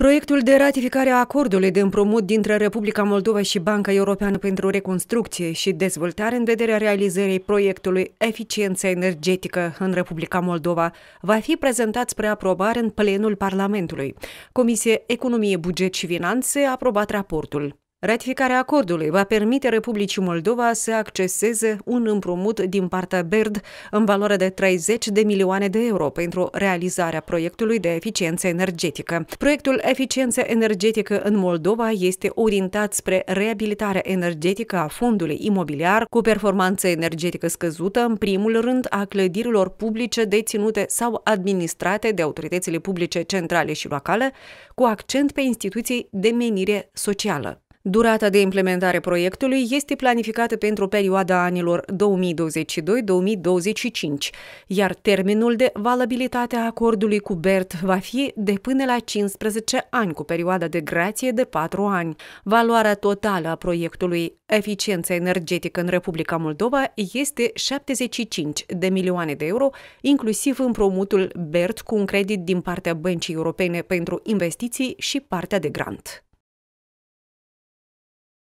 Proiectul de ratificare a acordului de împrumut dintre Republica Moldova și Banca Europeană pentru Reconstrucție și Dezvoltare în vederea realizării proiectului Eficiența energetică în Republica Moldova va fi prezentat spre aprobare în plenul Parlamentului. Comisia Economie, Buget și Finanțe a aprobat raportul. Ratificarea acordului va permite Republicii Moldova să acceseze un împrumut din partea BERD în valoare de 30 de milioane de euro pentru realizarea proiectului de eficiență energetică. Proiectul Eficiență energetică în Moldova este orientat spre reabilitarea energetică a fondului imobiliar cu performanță energetică scăzută, în primul rând a clădirilor publice deținute sau administrate de autoritățile publice centrale și locale, cu accent pe instituții de menire socială. Durata de implementare proiectului este planificată pentru perioada anilor 2022-2025, iar termenul de valabilitate a acordului cu BERT va fi de până la 15 ani cu perioada de grație de 4 ani. Valoarea totală a proiectului Eficiența energetică în Republica Moldova este 75 de milioane de euro, inclusiv împrumutul BERT cu un credit din partea Băncii Europene pentru Investiții și partea de grant.